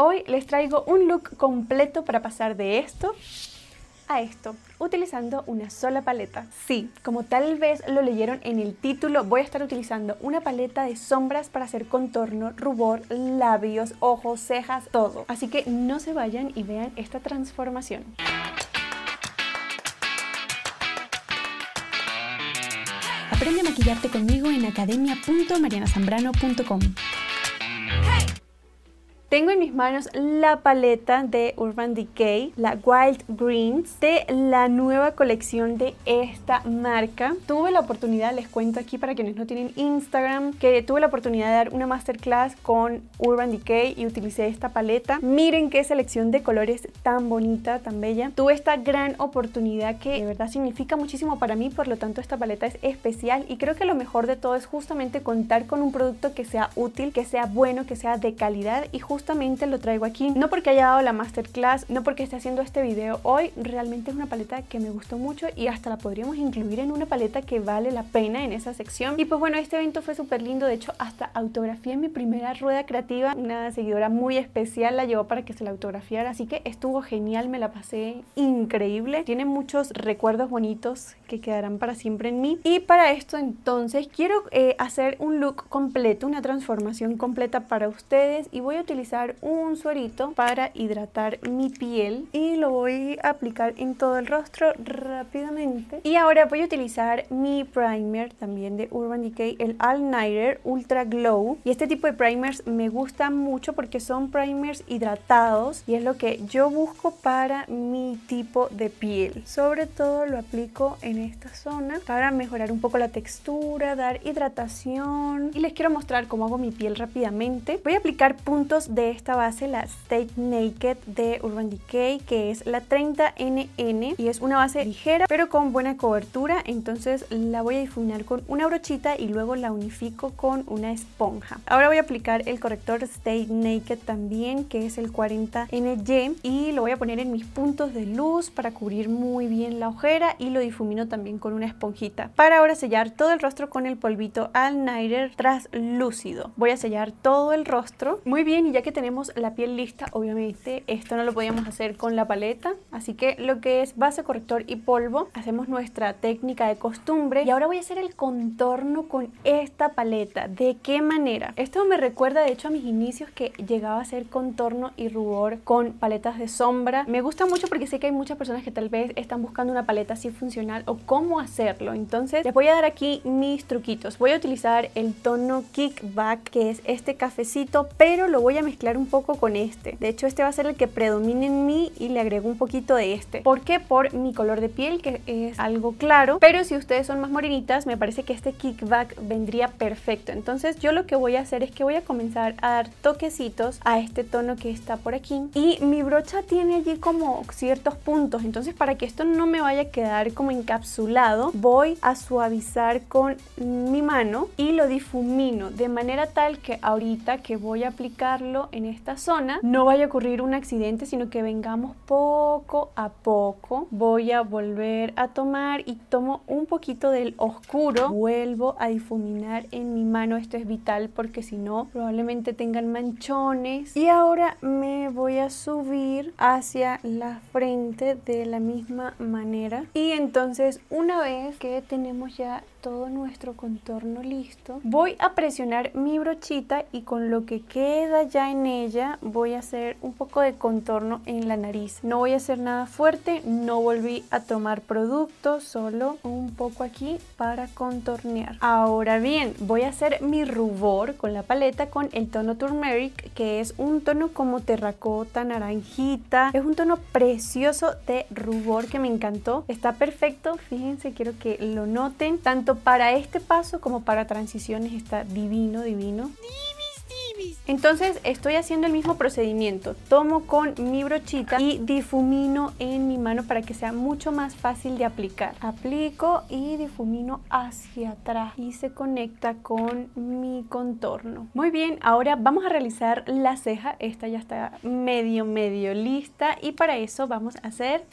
Hoy les traigo un look completo para pasar de esto a esto, utilizando una sola paleta. Sí, como tal vez lo leyeron en el título, voy a estar utilizando una paleta de sombras para hacer contorno, rubor, labios, ojos, cejas, todo. Así que no se vayan y vean esta transformación. Aprende a maquillarte conmigo en academia.marianasambrano.com. Tengo en mis manos la paleta de Urban Decay, la Wild Greens, de la nueva colección de esta marca. Tuve la oportunidad, les cuento aquí para quienes no tienen Instagram, que tuve la oportunidad de dar una masterclass con Urban Decay y utilicé esta paleta. Miren qué selección de colores tan bonita, tan bella. Tuve esta gran oportunidad que de verdad significa muchísimo para mí, por lo tanto esta paleta es especial y creo que lo mejor de todo es justamente contar con un producto que sea útil, que sea bueno, que sea de calidad y justamente justamente lo traigo aquí. No porque haya dado la masterclass, no porque esté haciendo este video hoy, realmente es una paleta que me gustó mucho y hasta la podríamos incluir en una paleta que vale la pena en esa sección. Y pues bueno, este evento fue súper lindo, de hecho hasta autografié mi primera rueda creativa, una seguidora muy especial la llevó para que se la autografiara, así que estuvo genial, me la pasé increíble. Tiene muchos recuerdos bonitos que quedarán para siempre en mí. Y para esto entonces quiero eh, hacer un look completo, una transformación completa para ustedes y voy a utilizar un suerito para hidratar mi piel y lo voy a aplicar en todo el rostro rápidamente. Y ahora voy a utilizar mi primer también de Urban Decay, el All Nighter Ultra Glow. Y este tipo de primers me gusta mucho porque son primers hidratados y es lo que yo busco para mi tipo de piel. Sobre todo lo aplico en esta zona para mejorar un poco la textura, dar hidratación. Y les quiero mostrar cómo hago mi piel rápidamente. Voy a aplicar puntos de de esta base la State Naked de Urban Decay, que es la 30NN y es una base ligera pero con buena cobertura, entonces la voy a difuminar con una brochita y luego la unifico con una esponja. Ahora voy a aplicar el corrector State Naked también, que es el 40NY y lo voy a poner en mis puntos de luz para cubrir muy bien la ojera y lo difumino también con una esponjita. Para ahora sellar todo el rostro con el polvito Al Nighter traslúcido. Voy a sellar todo el rostro. Muy bien, y ya que tenemos la piel lista, obviamente esto no lo podíamos hacer con la paleta, así que lo que es base, corrector y polvo, hacemos nuestra técnica de costumbre y ahora voy a hacer el contorno con esta paleta. ¿De qué manera? Esto me recuerda de hecho a mis inicios que llegaba a hacer contorno y rubor con paletas de sombra. Me gusta mucho porque sé que hay muchas personas que tal vez están buscando una paleta así funcional o cómo hacerlo. Entonces les voy a dar aquí mis truquitos. Voy a utilizar el tono Kickback que es este cafecito, pero lo voy a mezclar mezclar un poco con este. De hecho, este va a ser el que predomine en mí y le agrego un poquito de este. ¿Por qué? Por mi color de piel, que es algo claro. Pero si ustedes son más morenitas, me parece que este kickback vendría perfecto. Entonces yo lo que voy a hacer es que voy a comenzar a dar toquecitos a este tono que está por aquí. Y mi brocha tiene allí como ciertos puntos. Entonces para que esto no me vaya a quedar como encapsulado, voy a suavizar con mi mano y lo difumino de manera tal que ahorita que voy a aplicarlo en esta zona, no vaya a ocurrir un accidente, sino que vengamos poco a poco. Voy a volver a tomar y tomo un poquito del oscuro. Vuelvo a difuminar en mi mano. Esto es vital porque si no, probablemente tengan manchones. Y ahora me voy a subir hacia la frente de la misma manera. Y entonces, una vez que tenemos ya todo nuestro contorno listo, voy a presionar mi brochita y con lo que queda ya en ella voy a hacer un poco de contorno en la nariz. No voy a hacer nada fuerte, no volví a tomar producto, solo un poco aquí para contornear. Ahora bien, voy a hacer mi rubor con la paleta con el tono turmeric, que es un tono como terracota, naranjita. Es un tono precioso de rubor que me encantó. Está perfecto, fíjense, quiero que lo noten. Tanto para este paso como para transiciones está divino, divino. Entonces estoy haciendo el mismo procedimiento. Tomo con mi brochita y difumino en mi mano para que sea mucho más fácil de aplicar. Aplico y difumino hacia atrás y se conecta con mi contorno. Muy bien, ahora vamos a realizar la ceja. Esta ya está medio, medio lista y para eso vamos a hacer...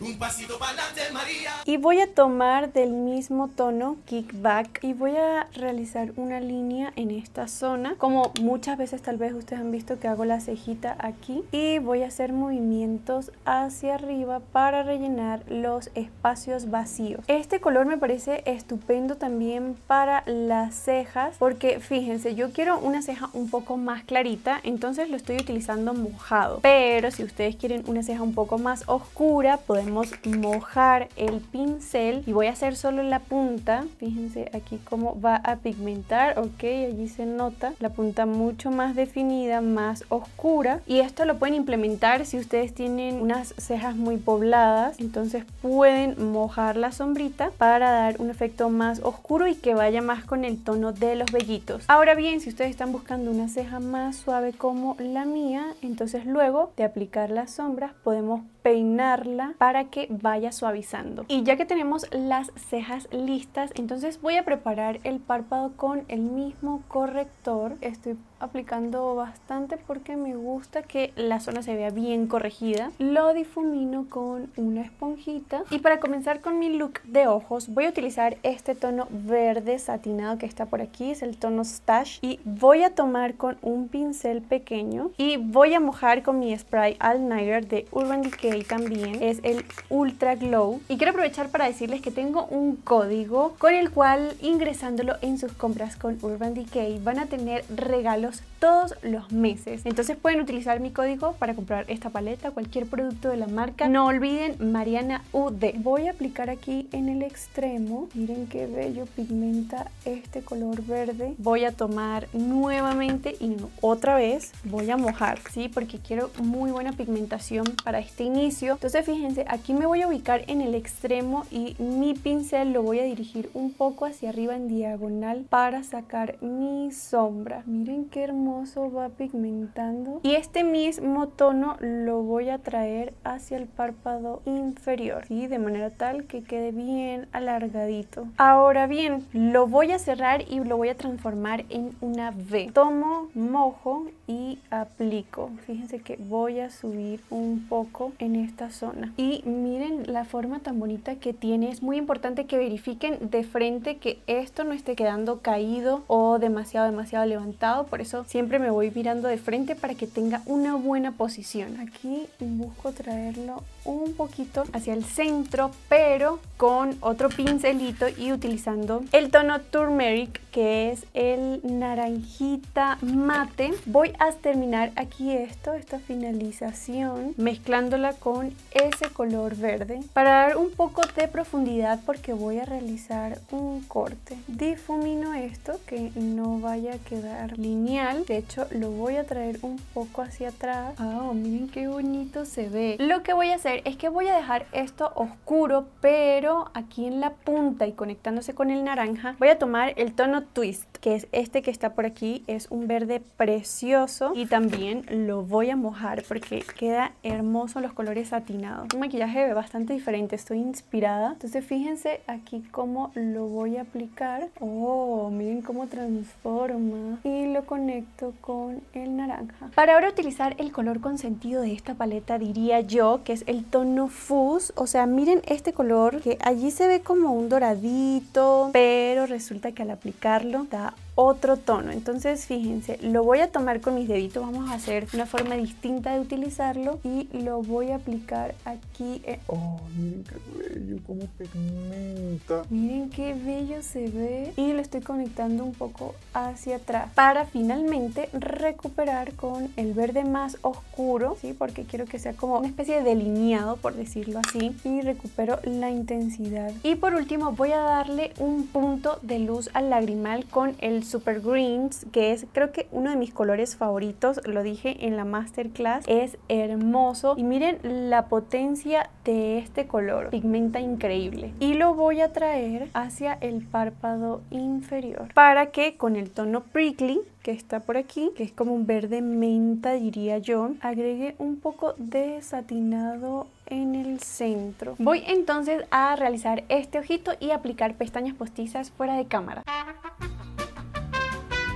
Un pasito pa'lante, María. Y voy a tomar del mismo tono kickback y voy a realizar una línea en esta zona. Como muchas veces tal vez ustedes han visto que hago la cejita aquí. Y voy a hacer movimientos hacia arriba para rellenar los espacios vacíos. Este color me parece estupendo también para las cejas. Porque fíjense, yo quiero una ceja un poco más clarita. Entonces lo estoy utilizando mojado. Pero si ustedes quieren una ceja un poco más oscura podemos mojar el pincel y voy a hacer solo la punta. Fíjense aquí cómo va a pigmentar, ok, allí se nota la punta mucho más definida, más oscura. Y esto lo pueden implementar si ustedes tienen unas cejas muy pobladas, entonces pueden mojar la sombrita para dar un efecto más oscuro y que vaya más con el tono de los vellitos. Ahora bien, si ustedes están buscando una ceja más suave como la mía, entonces luego de aplicar las sombras podemos peinarla para que vaya suavizando. Y ya que tenemos las cejas listas, entonces voy a preparar el párpado con el mismo corrector. Estoy aplicando bastante porque me gusta que la zona se vea bien corregida. Lo difumino con una esponjita. Y para comenzar con mi look de ojos, voy a utilizar este tono verde satinado que está por aquí, es el tono Stash. Y voy a tomar con un pincel pequeño y voy a mojar con mi spray al Nighter de Urban Decay también es el Ultra Glow. Y quiero aprovechar para decirles que tengo un código con el cual ingresándolo en sus compras con Urban Decay van a tener regalos todos los meses. Entonces pueden utilizar mi código para comprar esta paleta, cualquier producto de la marca. No olviden Mariana UD. Voy a aplicar aquí en el extremo. Miren qué bello pigmenta este color verde. Voy a tomar nuevamente y otra vez voy a mojar, ¿sí? Porque quiero muy buena pigmentación para este inicio entonces fíjense, aquí me voy a ubicar en el extremo y mi pincel lo voy a dirigir un poco hacia arriba en diagonal para sacar mi sombra. Miren qué hermoso va pigmentando. Y este mismo tono lo voy a traer hacia el párpado inferior, y de manera tal que quede bien alargadito. Ahora bien, lo voy a cerrar y lo voy a transformar en una V. Tomo, mojo y aplico. Fíjense que voy a subir un poco en esta zona. Y miren la forma tan bonita que tiene. Es muy importante que verifiquen de frente que esto no esté quedando caído o demasiado, demasiado levantado. Por eso siempre me voy mirando de frente para que tenga una buena posición. Aquí busco traerlo un poquito hacia el centro, pero con otro pincelito y utilizando el tono turmeric, que es el naranjita mate. Voy a terminar aquí esto, esta finalización, mezclándola con ese color verde para dar un poco de profundidad porque voy a realizar un corte. Difumino esto que no vaya a quedar lineal. De hecho, lo voy a traer un poco hacia atrás. Ah, oh, miren qué bonito se ve. Lo que voy a hacer es que voy a dejar esto oscuro, pero aquí en la punta y conectándose con el naranja, voy a tomar el tono Twist, que es este que está por aquí. Es un verde precioso y también lo voy a mojar porque queda hermoso los colores es satinados. Un maquillaje bastante diferente, estoy inspirada. Entonces fíjense aquí cómo lo voy a aplicar. Oh, miren cómo transforma. Y lo conecto con el naranja. Para ahora utilizar el color consentido de esta paleta diría yo que es el tono Fus. O sea, miren este color que allí se ve como un doradito, pero resulta que al aplicarlo da otro tono. Entonces, fíjense, lo voy a tomar con mis deditos, vamos a hacer una forma distinta de utilizarlo y lo voy a aplicar aquí. ¡Oh, miren qué bello, cómo pigmenta! Miren qué bello se ve. Y lo estoy conectando un poco hacia atrás para finalmente recuperar con el verde más oscuro, ¿sí? Porque quiero que sea como una especie de delineado, por decirlo así, y recupero la intensidad. Y por último, voy a darle un punto de luz al lagrimal con el Super Greens, que es creo que uno de mis colores favoritos, lo dije en la masterclass, es hermoso. Y miren la potencia de este color, pigmenta increíble. Y lo voy a traer hacia el párpado inferior para que con el tono Prickly que está por aquí, que es como un verde menta diría yo, agregue un poco de satinado en el centro. Voy entonces a realizar este ojito y aplicar pestañas postizas fuera de cámara.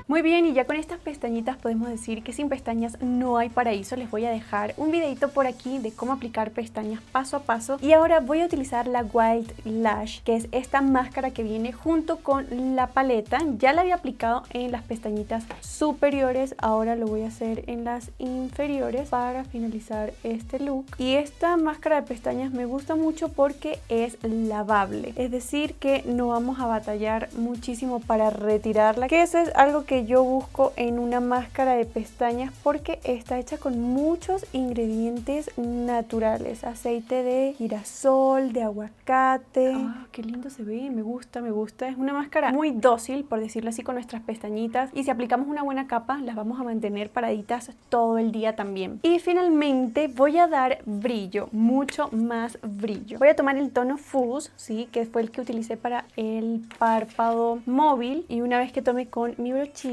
Muy bien, y ya con estas pestañitas podemos decir que sin pestañas no hay paraíso. Les voy a dejar un videito por aquí de cómo aplicar pestañas paso a paso. Y ahora voy a utilizar la Wild Lash, que es esta máscara que viene junto con la paleta. Ya la había aplicado en las pestañitas superiores, ahora lo voy a hacer en las inferiores para finalizar este look. Y esta máscara de pestañas me gusta mucho porque es lavable, es decir que no vamos a batallar muchísimo para retirarla, que eso es algo que yo busco en una máscara de pestañas porque está hecha con muchos ingredientes naturales. Aceite de girasol, de aguacate. ah ¡Qué lindo se ve! Me gusta, me gusta. Es una máscara muy dócil, por decirlo así, con nuestras pestañitas. Y si aplicamos una buena capa, las vamos a mantener paraditas todo el día también. Y finalmente voy a dar brillo, mucho más brillo. Voy a tomar el tono fuzz, ¿sí? Que fue el que utilicé para el párpado móvil. Y una vez que tome con mi brochita,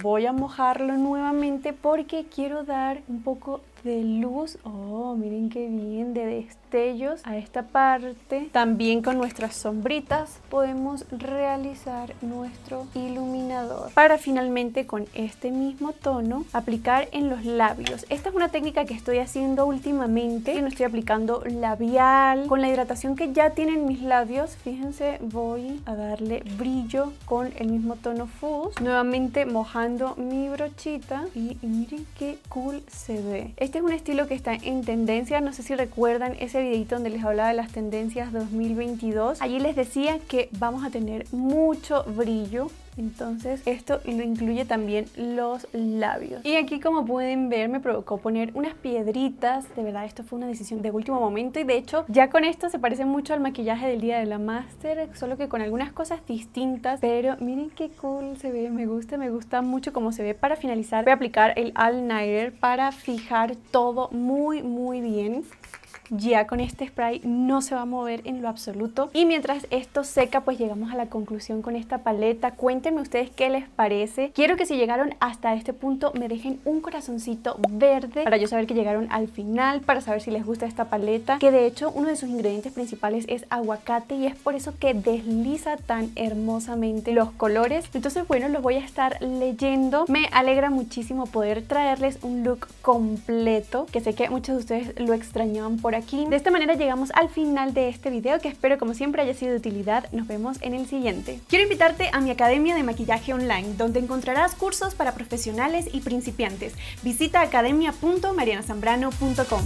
Voy a mojarlo nuevamente porque quiero dar un poco de luz, oh miren qué bien, de destellos a esta parte. También con nuestras sombritas podemos realizar nuestro iluminador para finalmente con este mismo tono aplicar en los labios. Esta es una técnica que estoy haciendo últimamente, y no estoy aplicando labial, con la hidratación que ya tienen mis labios, fíjense voy a darle brillo con el mismo tono Fuzz, nuevamente mojando mi brochita y, y miren qué cool se ve. Este es un estilo que está en tendencia, no sé si recuerdan ese videito donde les hablaba de las tendencias 2022. Allí les decía que vamos a tener mucho brillo, entonces esto lo incluye también los labios. Y aquí como pueden ver me provocó poner unas piedritas. De verdad esto fue una decisión de último momento y de hecho ya con esto se parece mucho al maquillaje del día de la master Solo que con algunas cosas distintas. Pero miren qué cool se ve. Me gusta, me gusta mucho cómo se ve. Para finalizar voy a aplicar el All Nighter para fijar todo muy muy bien ya con este spray no se va a mover en lo absoluto. Y mientras esto seca, pues llegamos a la conclusión con esta paleta. Cuéntenme ustedes qué les parece. Quiero que si llegaron hasta este punto me dejen un corazoncito verde para yo saber que llegaron al final, para saber si les gusta esta paleta, que de hecho uno de sus ingredientes principales es aguacate y es por eso que desliza tan hermosamente los colores. Entonces, bueno, los voy a estar leyendo. Me alegra muchísimo poder traerles un look completo, que sé que muchos de ustedes lo extrañaban por aquí de esta manera llegamos al final de este video que espero como siempre haya sido de utilidad. Nos vemos en el siguiente. Quiero invitarte a mi Academia de Maquillaje Online, donde encontrarás cursos para profesionales y principiantes. Visita academia.marianasambrano.com.